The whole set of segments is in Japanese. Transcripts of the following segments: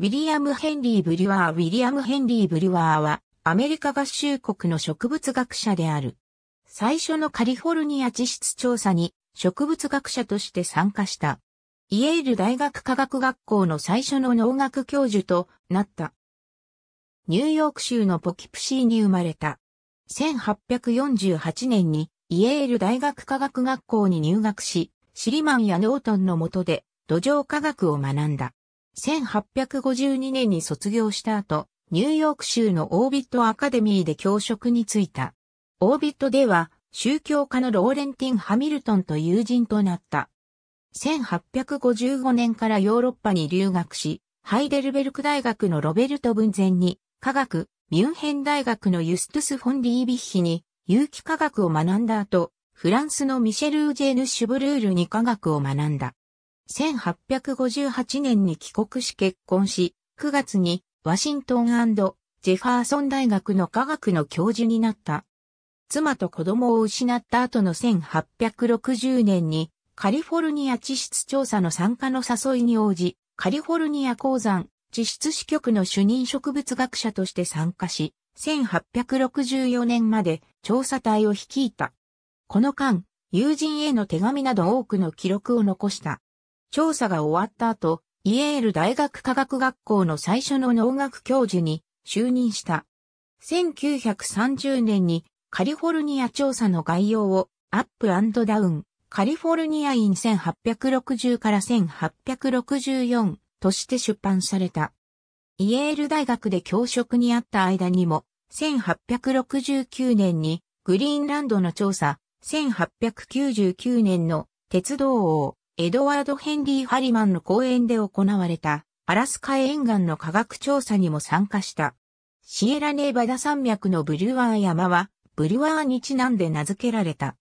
ウィリアム・ヘンリー・ブリュワー・ウィリアム・ヘンリー・ブリュワーは、アメリカ合衆国の植物学者である。最初のカリフォルニア地質調査に植物学者として参加した。イエール大学科学学校の最初の農学教授となった。ニューヨーク州のポキプシーに生まれた。1848年にイエール大学科学学校に入学し、シリマンやノートンの下で土壌科学を学んだ。1852年に卒業した後、ニューヨーク州のオービットアカデミーで教職に就いた。オービットでは、宗教家のローレンティン・ハミルトンと友人となった。1855年からヨーロッパに留学し、ハイデルベルク大学のロベルト文前に、科学、ミュンヘン大学のユストゥス・フォン・リービッヒに、有機化学を学んだ後、フランスのミシェル・ウジェーヌ・シュブルールに化学を学んだ。1858年に帰国し結婚し、9月にワシントンジェファーソン大学の科学の教授になった。妻と子供を失った後の1860年にカリフォルニア地質調査の参加の誘いに応じ、カリフォルニア鉱山地質支局の主任植物学者として参加し、1864年まで調査隊を率いた。この間、友人への手紙など多くの記録を残した。調査が終わった後、イエール大学科学学校の最初の農学教授に就任した。1930年にカリフォルニア調査の概要をアップダウン、カリフォルニアイン1860から1864として出版された。イエール大学で教職にあった間にも、1869年にグリーンランドの調査、1899年の鉄道王、エドワード・ヘンリー・ハリマンの講演で行われたアラスカ沿岸の科学調査にも参加した。シエラネーバダ山脈のブリュワー山は、ブリュワーにちなんで名付けられた。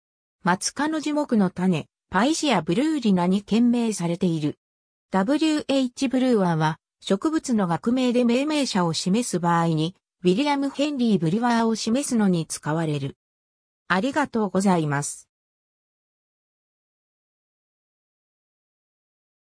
松カの樹木の種、パイシア・ブルーリナに懸名されている。W.H. ブルーワーは、植物の学名で命名者を示す場合に、ウィリアム・ヘンリー・ブリュワーを示すのに使われる。ありがとうございます。